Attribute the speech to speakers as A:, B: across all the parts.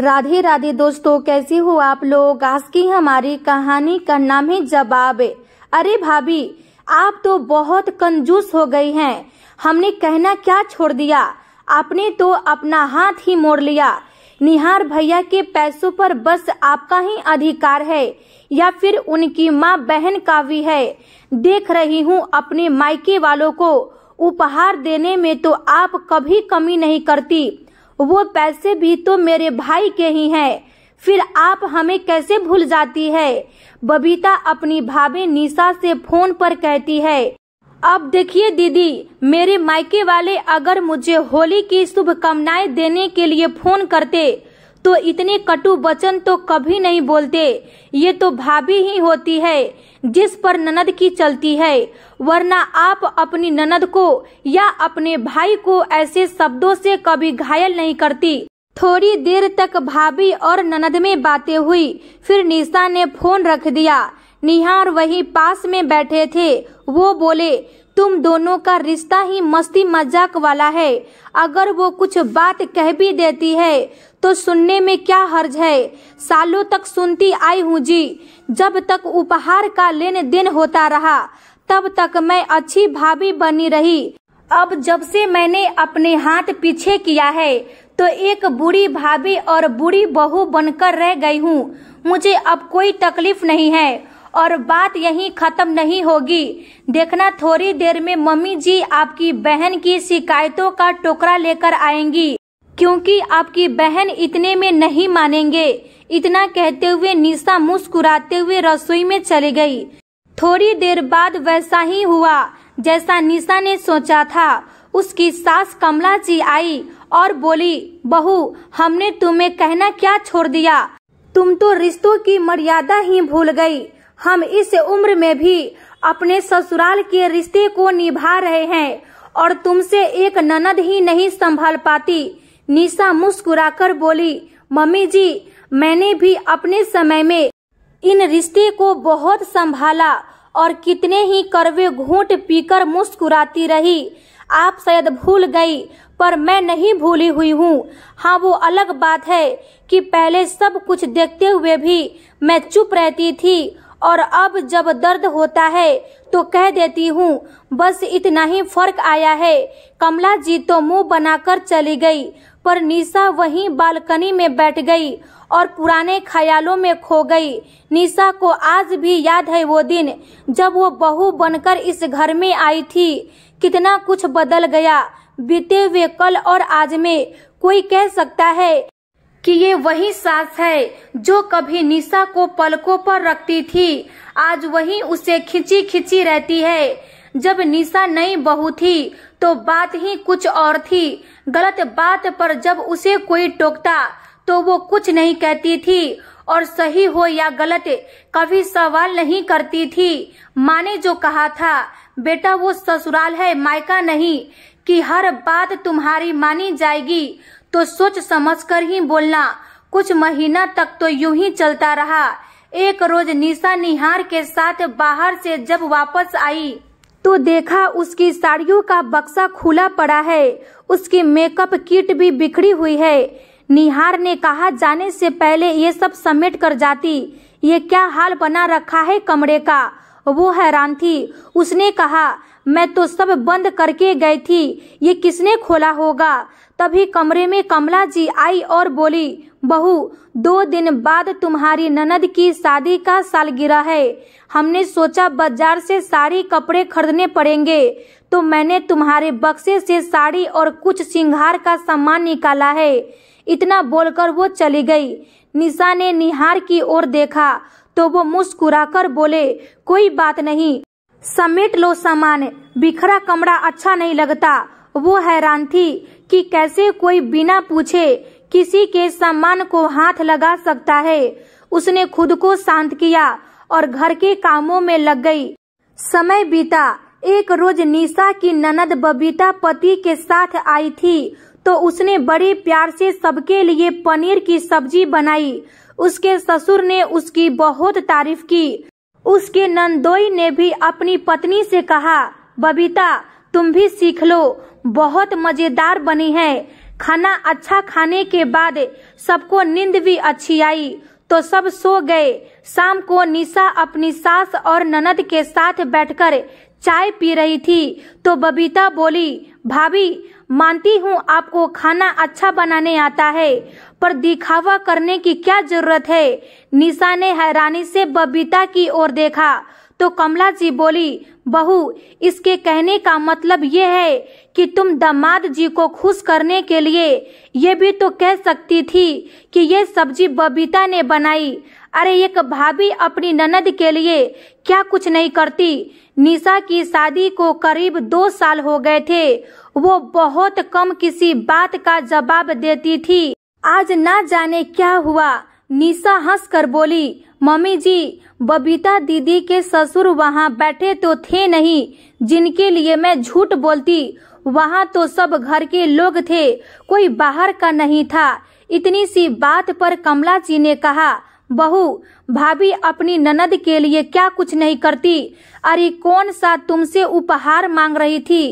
A: राधे राधे दोस्तों कैसे हो आप लोग आज की हमारी कहानी का नाम है जवाब अरे भाभी आप तो बहुत कंजूस हो गई हैं हमने कहना क्या छोड़ दिया आपने तो अपना हाथ ही मोड़ लिया निहार भैया के पैसों पर बस आपका ही अधिकार है या फिर उनकी माँ बहन का भी है देख रही हूँ अपने मायके वालों को उपहार देने में तो आप कभी कमी नहीं करती वो पैसे भी तो मेरे भाई के ही हैं फिर आप हमें कैसे भूल जाती है बबीता अपनी भाभी निशा से फोन पर कहती है अब देखिए दीदी मेरे मायके वाले अगर मुझे होली की शुभकामनाएं देने के लिए फोन करते तो इतने कटु वचन तो कभी नहीं बोलते ये तो भाभी ही होती है जिस पर ननद की चलती है वरना आप अपनी ननद को या अपने भाई को ऐसे शब्दों से कभी घायल नहीं करती थोड़ी देर तक भाभी और ननद में बातें हुई फिर निशा ने फोन रख दिया निहार वही पास में बैठे थे वो बोले तुम दोनों का रिश्ता ही मस्ती मजाक वाला है अगर वो कुछ बात कह भी देती है तो सुनने में क्या हर्ज है सालों तक सुनती आई हूँ जी जब तक उपहार का लेन देन होता रहा तब तक मैं अच्छी भाभी बनी रही अब जब से मैंने अपने हाथ पीछे किया है तो एक बुरी भाभी और बुरी बहू बनकर रह गई हूँ मुझे अब कोई तकलीफ नहीं है और बात यहीं खत्म नहीं होगी देखना थोड़ी देर में मम्मी जी आपकी बहन की शिकायतों का टोकरा लेकर आएंगी क्योंकि आपकी बहन इतने में नहीं मानेंगे इतना कहते हुए निशा मुस्कुराते हुए रसोई में चली गई थोड़ी देर बाद वैसा ही हुआ जैसा निशा ने सोचा था उसकी सास कमला जी आई और बोली बहू हमने तुम्हें कहना क्या छोड़ दिया तुम तो रिश्तों की मर्यादा ही भूल गई हम इस उम्र में भी अपने ससुराल के रिश्ते को निभा रहे हैं और तुमसे एक ननद ही नहीं संभाल पाती निशा मुस्कुराकर बोली मम्मी जी मैंने भी अपने समय में इन रिश्ते को बहुत संभाला और कितने ही करवे घूट पीकर मुस्कुराती रही आप शायद भूल गई पर मैं नहीं भूली हुई हूँ हाँ वो अलग बात है कि पहले सब कुछ देखते हुए भी मैं चुप रहती थी और अब जब दर्द होता है तो कह देती हूँ बस इतना ही फर्क आया है कमला जी तो मुंह बनाकर चली गई पर निशा वहीं बालकनी में बैठ गई और पुराने ख्यालों में खो गई निशा को आज भी याद है वो दिन जब वो बहू बनकर इस घर में आई थी कितना कुछ बदल गया बीते हुए कल और आज में कोई कह सकता है कि ये वही सास है जो कभी निशा को पलकों पर रखती थी आज वही उसे खिंची खिंची रहती है जब निशा नई बहू थी तो बात ही कुछ और थी गलत बात पर जब उसे कोई टोकता तो वो कुछ नहीं कहती थी और सही हो या गलत कभी सवाल नहीं करती थी माँ ने जो कहा था बेटा वो ससुराल है मायका नहीं कि हर बात तुम्हारी मानी जाएगी तो सोच समझकर ही बोलना कुछ महीना तक तो यूं ही चलता रहा एक रोज निशा निहार के साथ बाहर से जब वापस आई तो देखा उसकी साड़ियों का बक्सा खुला पड़ा है उसकी मेकअप किट भी बिखरी हुई है निहार ने कहा जाने से पहले ये सब समेट कर जाती ये क्या हाल बना रखा है कमरे का वो हैरान थी उसने कहा मैं तो सब बंद करके गई थी ये किसने खोला होगा तभी कमरे में कमला जी आई और बोली बहू दो दिन बाद तुम्हारी ननद की शादी का सालगिरह है हमने सोचा बाजार से साड़ी कपड़े खरीदने पड़ेंगे तो मैंने तुम्हारे बक्से से साड़ी और कुछ सिंगार का सामान निकाला है इतना बोलकर वो चली गई निशा ने निहार की ओर देखा तो वो मुस्कुराकर बोले कोई बात नहीं समेट लो सामान बिखरा कमरा अच्छा नहीं लगता वो हैरान थी कि कैसे कोई बिना पूछे किसी के सामान को हाथ लगा सकता है उसने खुद को शांत किया और घर के कामों में लग गई समय बीता एक रोज निशा की ननद बबीता पति के साथ आई थी तो उसने बड़े प्यार से सबके लिए पनीर की सब्जी बनाई उसके ससुर ने उसकी बहुत तारीफ की उसके नंदोई ने भी अपनी पत्नी से कहा बबीता तुम भी सीख लो बहुत मजेदार बनी है खाना अच्छा खाने के बाद सबको नींद भी अच्छी आई तो सब सो गए शाम को निशा अपनी सास और ननद के साथ बैठकर चाय पी रही थी तो बबीता बोली भाभी मानती हूँ आपको खाना अच्छा बनाने आता है पर दिखावा करने की क्या जरूरत है निशा ने हैरानी से बबीता की ओर देखा तो कमला जी बोली बहू इसके कहने का मतलब ये है कि तुम दामाद जी को खुश करने के लिए ये भी तो कह सकती थी कि ये सब्जी बबीता ने बनाई अरे एक भाभी अपनी ननद के लिए क्या कुछ नहीं करती निशा की शादी को करीब दो साल हो गए थे वो बहुत कम किसी बात का जवाब देती थी आज ना जाने क्या हुआ निशा हंस कर बोली मम्मी जी बबीता दीदी के ससुर वहाँ बैठे तो थे नहीं जिनके लिए मैं झूठ बोलती वहाँ तो सब घर के लोग थे कोई बाहर का नहीं था इतनी सी बात पर कमला जी ने कहा बहू भाभी अपनी ननद के लिए क्या कुछ नहीं करती अरे कौन सा तुमसे उपहार मांग रही थी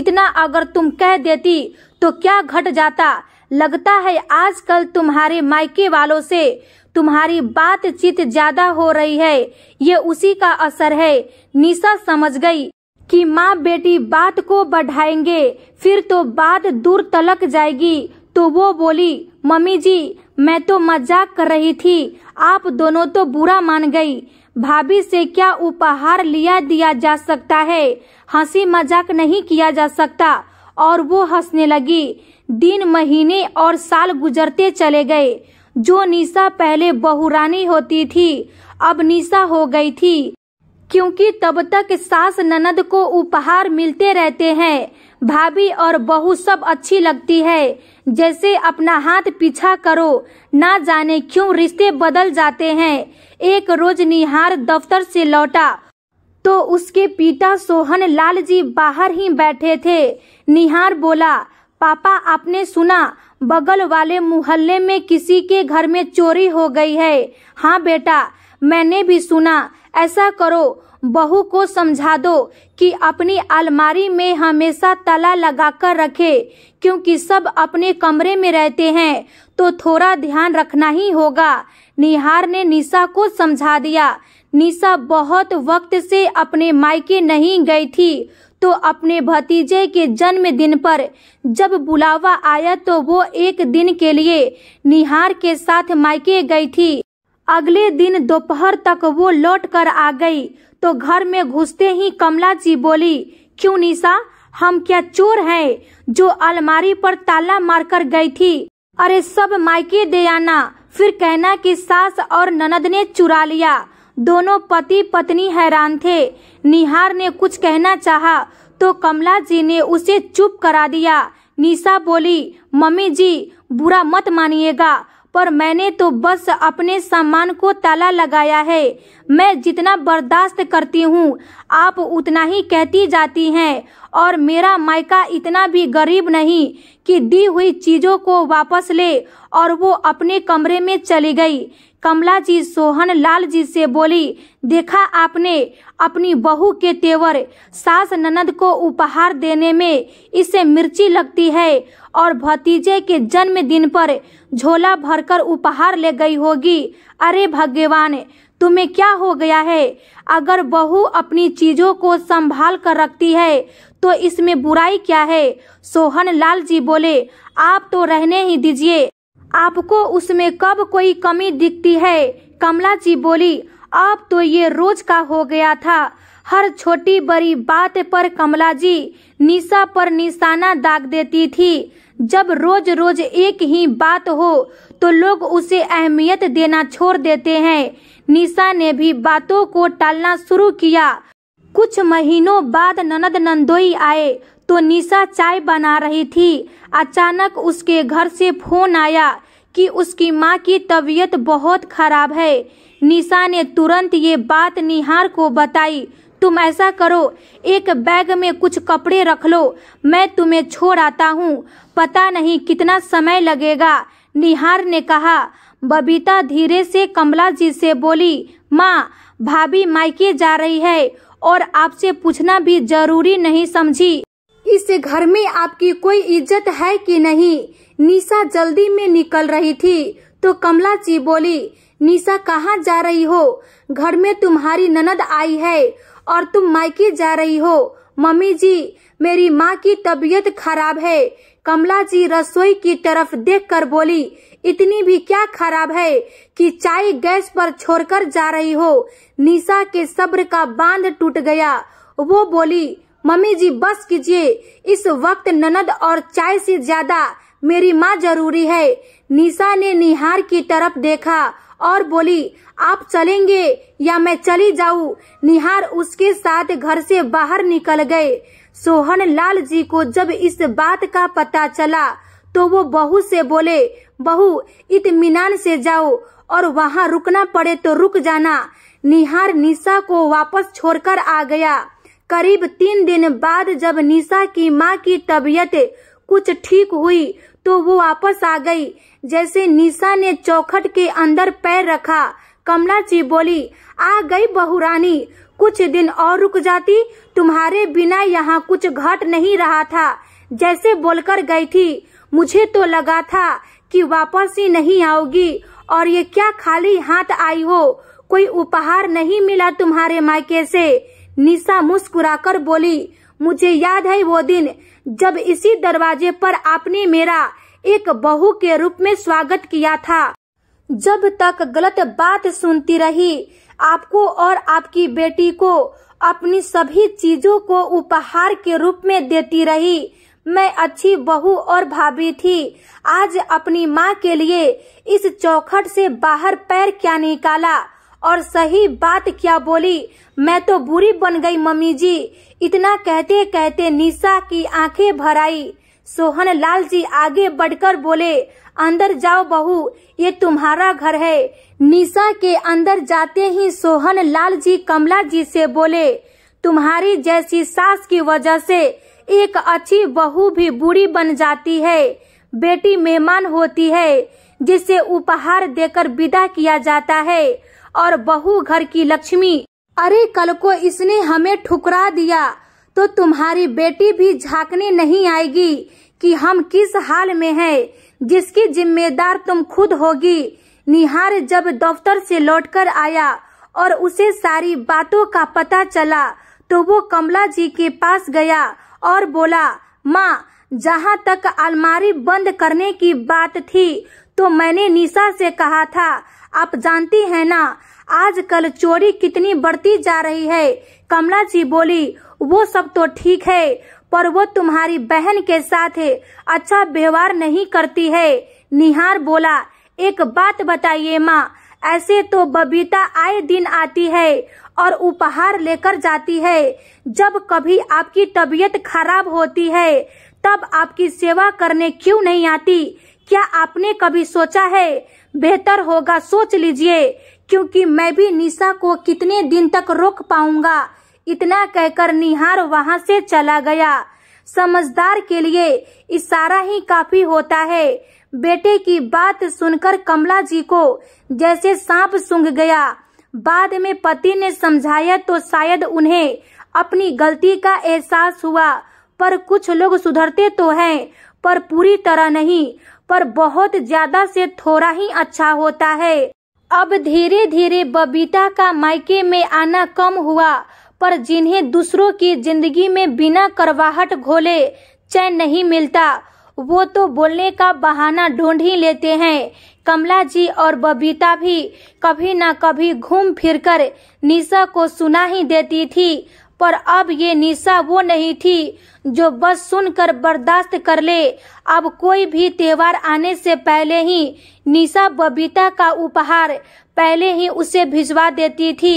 A: इतना अगर तुम कह देती तो क्या घट जाता लगता है आजकल तुम्हारे मायके वालों से तुम्हारी बातचीत ज्यादा हो रही है ये उसी का असर है निशा समझ गई कि माँ बेटी बात को बढ़ाएंगे फिर तो बात दूर तलक जाएगी तो वो बोली मम्मी जी मैं तो मजाक कर रही थी आप दोनों तो बुरा मान गई भाभी से क्या उपहार लिया दिया जा सकता है हंसी मजाक नहीं किया जा सकता और वो हंसने लगी दिन महीने और साल गुजरते चले गए जो निशा पहले बहुरानी होती थी अब निशा हो गई थी क्योंकि तब तक सास ननद को उपहार मिलते रहते हैं भाभी और बहू सब अच्छी लगती है जैसे अपना हाथ पीछा करो ना जाने क्यों रिश्ते बदल जाते हैं एक रोज निहार दफ्तर से लौटा तो उसके पिता सोहन लाल जी बाहर ही बैठे थे निहार बोला पापा आपने सुना बगल वाले मोहल्ले में किसी के घर में चोरी हो गई है हाँ बेटा मैंने भी सुना ऐसा करो बहू को समझा दो कि अपनी अलमारी में हमेशा ताला लगाकर रखे क्योंकि सब अपने कमरे में रहते हैं तो थोड़ा ध्यान रखना ही होगा निहार ने निशा को समझा दिया निशा बहुत वक्त से अपने मायके नहीं गई थी तो अपने भतीजे के जन्म दिन पर जब बुलावा आया तो वो एक दिन के लिए निहार के साथ मायके गई थी अगले दिन दोपहर तक वो लौट कर आ गई तो घर में घुसते ही कमला जी बोली क्यों निशा हम क्या चोर हैं जो अलमारी पर ताला मारकर गई थी अरे सब मायके दे आना फिर कहना कि सास और ननद ने चुरा लिया दोनों पति पत्नी हैरान थे निहार ने कुछ कहना चाहा तो कमला जी ने उसे चुप करा दिया निशा बोली मम्मी जी बुरा मत मानिएगा पर मैंने तो बस अपने सामान को ताला लगाया है मैं जितना बर्दाश्त करती हूँ आप उतना ही कहती जाती हैं और मेरा मायका इतना भी गरीब नहीं कि दी हुई चीज़ों को वापस ले और वो अपने कमरे में चली गई कमला जी सोहन लाल जी से बोली देखा आपने अपनी बहू के तेवर सास ननद को उपहार देने में इसे मिर्ची लगती है और भतीजे के जन्म दिन पर झोला भरकर उपहार ले गई होगी अरे भगवान तुम्हें क्या हो गया है अगर बहू अपनी चीजों को संभाल कर रखती है तो इसमें बुराई क्या है सोहन लाल जी बोले आप तो रहने ही दीजिए आपको उसमें कब कोई कमी दिखती है कमला जी बोली अब तो ये रोज का हो गया था हर छोटी बड़ी बात पर कमला जी निशा पर निशाना दाग देती थी जब रोज रोज एक ही बात हो तो लोग उसे अहमियत देना छोड़ देते हैं निशा ने भी बातों को टालना शुरू किया कुछ महीनों बाद ननद नंदोई आए तो निशा चाय बना रही थी अचानक उसके घर से फोन आया कि उसकी माँ की तबीयत बहुत खराब है निशा ने तुरंत ये बात निहार को बताई तुम ऐसा करो एक बैग में कुछ कपड़े रख लो मैं तुम्हें छोड़ आता हूँ पता नहीं कितना समय लगेगा निहार ने कहा बबीता धीरे से कमला जी से बोली माँ भाभी मायके जा रही है और आपसे पूछना भी जरूरी नहीं समझी इस घर में आपकी कोई इज्जत है कि नहीं निशा जल्दी में निकल रही थी तो कमला जी बोली निशा कहाँ जा रही हो घर में तुम्हारी ननद आई है और तुम मायके जा रही हो मम्मी जी मेरी माँ की तबीयत खराब है कमला जी रसोई की तरफ देखकर बोली इतनी भी क्या खराब है कि चाय गैस पर छोड़कर जा रही हो निशा के सब्र का बांध टूट गया वो बोली मम्मी जी बस कीजिए इस वक्त ननद और चाय से ज्यादा मेरी माँ जरूरी है निशा ने निहार की तरफ देखा और बोली आप चलेंगे या मैं चली जाऊं निहार उसके साथ घर से बाहर निकल गए सोहन लाल जी को जब इस बात का पता चला तो वो बहू से बोले बहू इतमान से जाओ और वहाँ रुकना पड़े तो रुक जाना निहार निशा को वापस छोड़कर आ गया करीब तीन दिन बाद जब निशा की माँ की तबीयत कुछ ठीक हुई तो वो वापस आ गई जैसे निशा ने चौखट के अंदर पैर रखा कमला जी बोली आ गई बहुरानी कुछ दिन और रुक जाती तुम्हारे बिना यहाँ कुछ घट नहीं रहा था जैसे बोलकर गई थी मुझे तो लगा था कि वापस ही नहीं आओगी और ये क्या खाली हाथ आई हो कोई उपहार नहीं मिला तुम्हारे मायके से निशा मुस्कुराकर बोली मुझे याद है वो दिन जब इसी दरवाजे पर आपने मेरा एक बहू के रूप में स्वागत किया था जब तक गलत बात सुनती रही आपको और आपकी बेटी को अपनी सभी चीजों को उपहार के रूप में देती रही मैं अच्छी बहू और भाभी थी आज अपनी माँ के लिए इस चौखट से बाहर पैर क्या निकाला और सही बात क्या बोली मैं तो बुरी बन गई मम्मी जी इतना कहते कहते निशा की आंखें भर आई सोहन लाल जी आगे बढ़कर बोले अंदर जाओ बहू ये तुम्हारा घर है निशा के अंदर जाते ही सोहन लाल जी कमला जी से बोले तुम्हारी जैसी सास की वजह से एक अच्छी बहू भी बुरी बन जाती है बेटी मेहमान होती है जिसे उपहार देकर विदा किया जाता है और बहू घर की लक्ष्मी अरे कल को इसने हमें ठुकरा दिया तो तुम्हारी बेटी भी झाँकने नहीं आएगी कि हम किस हाल में हैं, जिसकी जिम्मेदार तुम खुद होगी निहार जब दफ्तर से लौटकर आया और उसे सारी बातों का पता चला तो वो कमला जी के पास गया और बोला माँ जहाँ तक अलमारी बंद करने की बात थी तो मैंने निशा से कहा था आप जानती हैं ना आजकल चोरी कितनी बढ़ती जा रही है कमला जी बोली वो सब तो ठीक है पर वो तुम्हारी बहन के साथ अच्छा व्यवहार नहीं करती है निहार बोला एक बात बताइए माँ ऐसे तो बबीता आए दिन आती है और उपहार लेकर जाती है जब कभी आपकी तबीयत खराब होती है तब आपकी सेवा करने क्यों नहीं आती क्या आपने कभी सोचा है बेहतर होगा सोच लीजिए क्योंकि मैं भी निशा को कितने दिन तक रोक पाऊंगा इतना कहकर निहार वहां से चला गया समझदार के लिए इशारा ही काफी होता है बेटे की बात सुनकर कमला जी को जैसे सांप सूंघ गया बाद में पति ने समझाया तो शायद उन्हें अपनी गलती का एहसास हुआ पर कुछ लोग सुधरते तो हैं पर पूरी तरह नहीं पर बहुत ज्यादा से थोड़ा ही अच्छा होता है अब धीरे धीरे बबीता का मायके में आना कम हुआ पर जिन्हें दूसरों की जिंदगी में बिना करवाहट घोले चैन नहीं मिलता वो तो बोलने का बहाना ढूंढ ही लेते हैं कमला जी और बबीता भी कभी ना कभी घूम फिरकर निशा को सुना ही देती थी पर अब ये निशा वो नहीं थी जो बस सुनकर बर्दाश्त कर ले अब कोई भी त्योहार आने से पहले ही निशा बबीता का उपहार पहले ही उसे भिजवा देती थी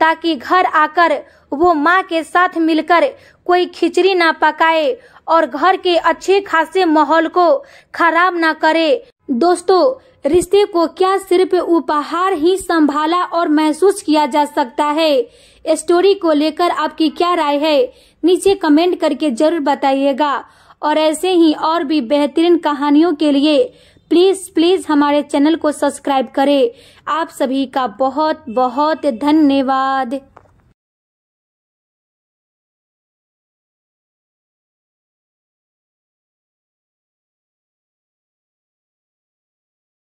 A: ताकि घर आकर वो माँ के साथ मिलकर कोई खिचड़ी ना पकाए और घर के अच्छे खासे माहौल को खराब ना करे दोस्तों रिश्ते को क्या सिर्फ उपहार ही संभाला और महसूस किया जा सकता है स्टोरी को लेकर आपकी क्या राय है नीचे कमेंट करके जरूर बताइएगा और ऐसे ही और भी बेहतरीन कहानियों के लिए प्लीज प्लीज हमारे चैनल को सब्सक्राइब करें आप सभी का बहुत बहुत धन्यवाद